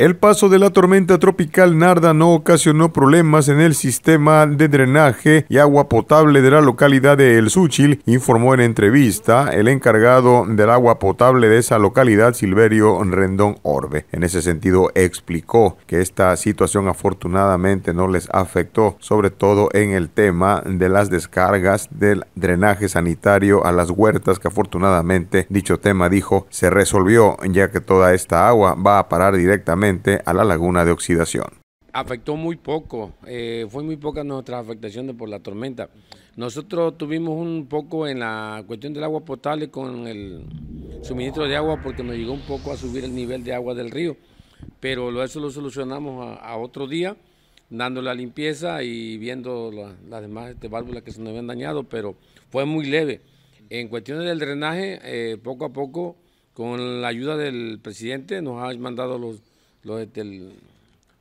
El paso de la tormenta tropical Narda no ocasionó problemas en el sistema de drenaje y agua potable de la localidad de El Suchil, informó en entrevista el encargado del agua potable de esa localidad, Silverio Rendón Orbe. En ese sentido, explicó que esta situación afortunadamente no les afectó, sobre todo en el tema de las descargas del drenaje sanitario a las huertas, que afortunadamente dicho tema, dijo, se resolvió, ya que toda esta agua va a parar directamente a la laguna de oxidación. Afectó muy poco, eh, fue muy poca nuestra afectación por la tormenta. Nosotros tuvimos un poco en la cuestión del agua potable con el suministro de agua porque nos llegó un poco a subir el nivel de agua del río, pero eso lo solucionamos a, otro día dando la limpieza y viendo las demás este, válvulas que se nos habían dañado, pero fue muy leve. En cuestiones del drenaje, eh, poco a poco, con la ayuda del presidente, nos ha mandado los este,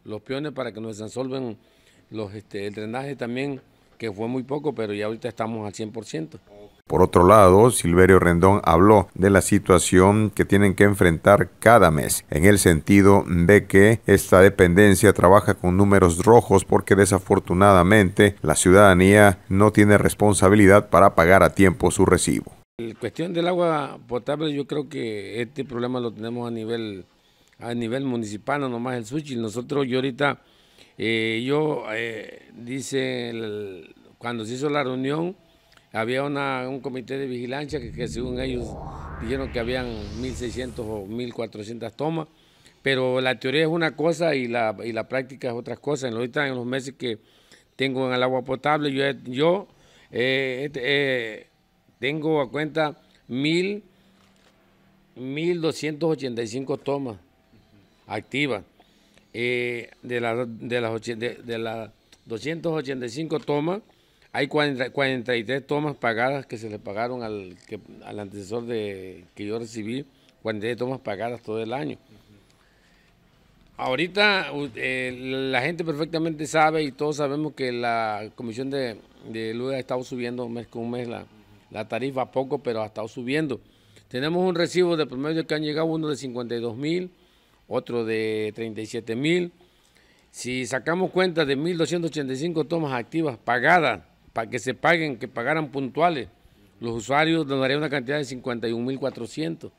los, peones para que nos desansolven los, este, el drenaje también, que fue muy poco, pero ya ahorita estamos al 100%. Por otro lado, Silverio Rendón habló de la situación que tienen que enfrentar cada mes, en el sentido de que esta dependencia trabaja con números rojos porque desafortunadamente la ciudadanía no tiene responsabilidad para pagar a tiempo su recibo. La cuestión del agua potable yo creo que este problema lo tenemos a nivel a nivel municipal, no nomás el sushi. Nosotros, yo ahorita, eh, yo, eh, dice, cuando se hizo la reunión, había un comité de vigilancia que, según ellos dijeron que habían 1.600 o 1.400 tomas, pero la teoría es una cosa y la, práctica es otra cosa. En, ahorita, en los meses que tengo en el agua potable, yo, yo eh, este, tengo a cuenta 1.285 tomas activa. Eh, de, las de, 285 tomas, hay 43 tomas pagadas que se le pagaron al, al antecesor de, que yo recibí, 43 tomas pagadas todo el año. Ahorita eh, la gente perfectamente sabe y todos sabemos que la Comisión de, de ha estado subiendo mes con mes la, la tarifa, poco, pero ha estado subiendo. Tenemos un recibo de promedio que han llegado uno de 52 mil, otro de 37 mil. Si sacamos cuenta de 1.285 tomas activas pagadas, para que se paguen, que pagaran puntuales, los usuarios nos una cantidad de 51.400.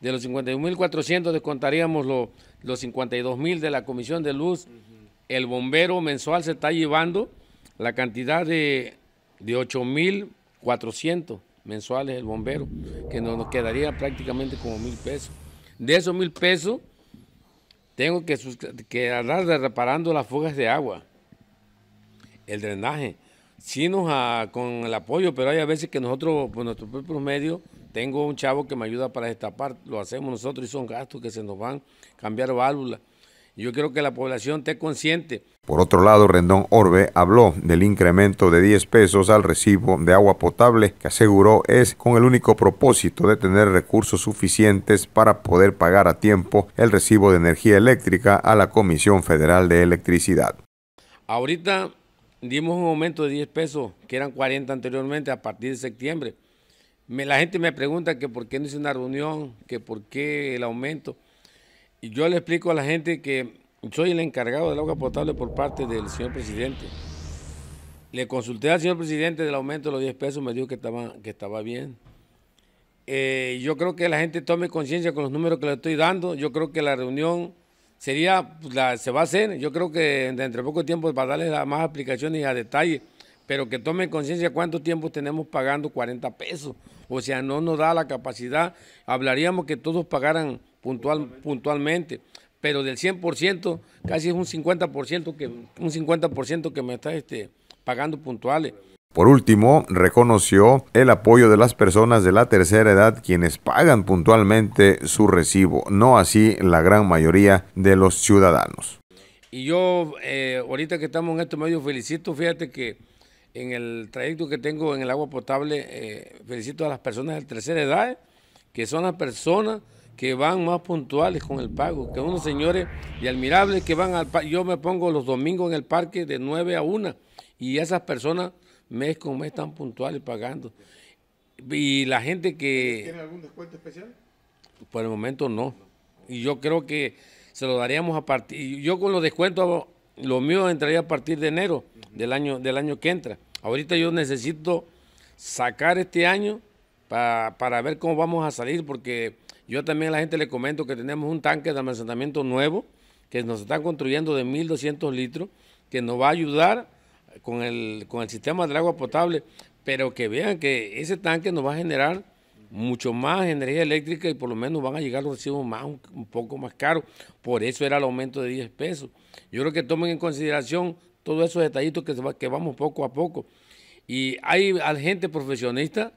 De los 51.400 descontaríamos los 52.000 de la Comisión de Luz. El bombero mensual se está llevando la cantidad de, de 8.400 mensuales el bombero, que nos, nos quedaría prácticamente como mil pesos. De esos mil pesos tengo que, que andar reparando las fugas de agua, el drenaje. Sí ah, con el apoyo, pero hay a veces que nosotros, por pues, nuestros propios medios, tengo un chavo que me ayuda para destapar, lo hacemos nosotros y son gastos que se nos van, a cambiar válvulas. Yo creo que la población esté consciente. Por otro lado, Rendón Orbe habló del incremento de 10 pesos al recibo de agua potable, que aseguró es con el único propósito de tener recursos suficientes para poder pagar a tiempo el recibo de energía eléctrica a la Comisión Federal de Electricidad. Ahorita dimos un aumento de 10 pesos, que eran 40 anteriormente, a partir de septiembre. la gente me pregunta que por qué no hice una reunión, que por qué el aumento. Y yo le explico a la gente que soy el encargado del agua potable por parte del señor presidente. Le consulté al señor presidente del aumento de los 10 pesos, me dijo que estaba, que estaba bien. Eh, yo creo que la gente tome conciencia con los números que le estoy dando. Yo creo que la reunión sería, pues, la, se va a hacer. Yo creo que dentro de poco tiempo para darles más explicaciones y a detalle, pero que tomen conciencia cuánto tiempo tenemos pagando 40 pesos. O sea, no nos da la capacidad. Hablaríamos que todos pagaran puntual, puntualmente, pero del 100%, casi es un 50% que, un 50 que me está este, pagando puntuales. Por último, reconoció el apoyo de las personas de la tercera edad quienes pagan puntualmente su recibo, no así la gran mayoría de los ciudadanos. Y yo, eh, ahorita que estamos en este medio, felicito, fíjate que en el trayecto que tengo en el agua potable, eh, felicito a las personas de tercera edad, que son las personas que van más puntuales con el pago, que unos señores y admirables que van al parque. yo me pongo los domingos en el parque de 9 a 1 y esas personas mes con mes están puntuales pagando. Y la gente que... ¿Tiene algún descuento especial? Por el momento no. Y yo creo que se lo daríamos a partir... Yo con los descuentos, lo mío entraría a partir de enero del, año, del año que entra. Ahorita yo necesito sacar este año para ver cómo vamos a salir porque yo también a la gente le comento que tenemos un tanque de almacenamiento nuevo que nos están construyendo de 1.200 litros, que nos va a ayudar con el, sistema del agua potable, pero que vean que ese tanque nos va a generar mucho más energía eléctrica y por lo menos van a llegar los recibos más, un, poco más caros. Por eso era el aumento de 10 pesos. Yo creo que tomen en consideración todos esos detallitos que, que vamos poco a poco. Y hay, hay gente profesionista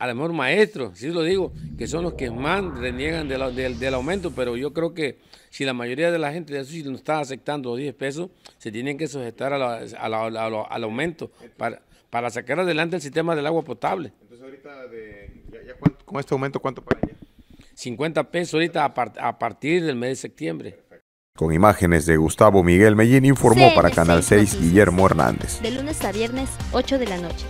a lo mejor maestros, sí lo digo, que son los que más reniegan del aumento, pero yo creo que si la mayoría de la gente de no está aceptando los 10 pesos, se tienen que sujetar a al aumento para, para sacar adelante el sistema del agua potable. Entonces ahorita, de, ya, cuánto, con este aumento, ¿cuánto para allá? 50 pesos ahorita a, partir del mes de septiembre. Con imágenes de Gustavo Miguel Mellín informó para Canal 6 Guillermo Hernández. De lunes a viernes, 8 de la noche.